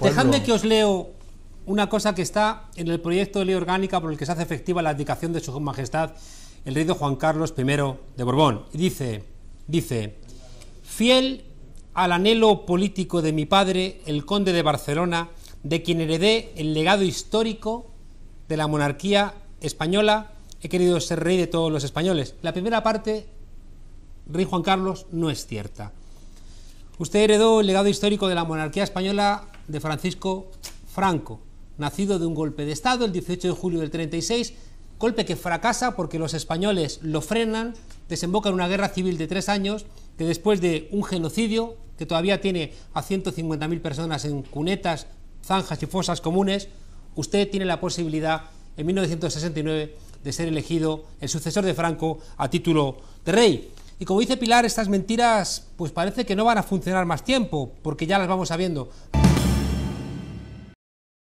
Dejadme que os leo una cosa que está en el proyecto de ley orgánica por el que se hace efectiva la abdicación de su majestad el rey de Juan Carlos I de Borbón. Y dice, dice, fiel al anhelo político de mi padre, el conde de Barcelona, de quien heredé el legado histórico de la monarquía española, he querido ser rey de todos los españoles. La primera parte, rey Juan Carlos, no es cierta. Usted heredó el legado histórico de la monarquía española de Francisco Franco, nacido de un golpe de Estado el 18 de julio del 36, golpe que fracasa porque los españoles lo frenan, desemboca en una guerra civil de tres años, que después de un genocidio, que todavía tiene a 150.000 personas en cunetas, zanjas y fosas comunes, usted tiene la posibilidad en 1969 de ser elegido el sucesor de Franco a título de rey. Y como dice Pilar, estas mentiras pues parece que no van a funcionar más tiempo, porque ya las vamos sabiendo.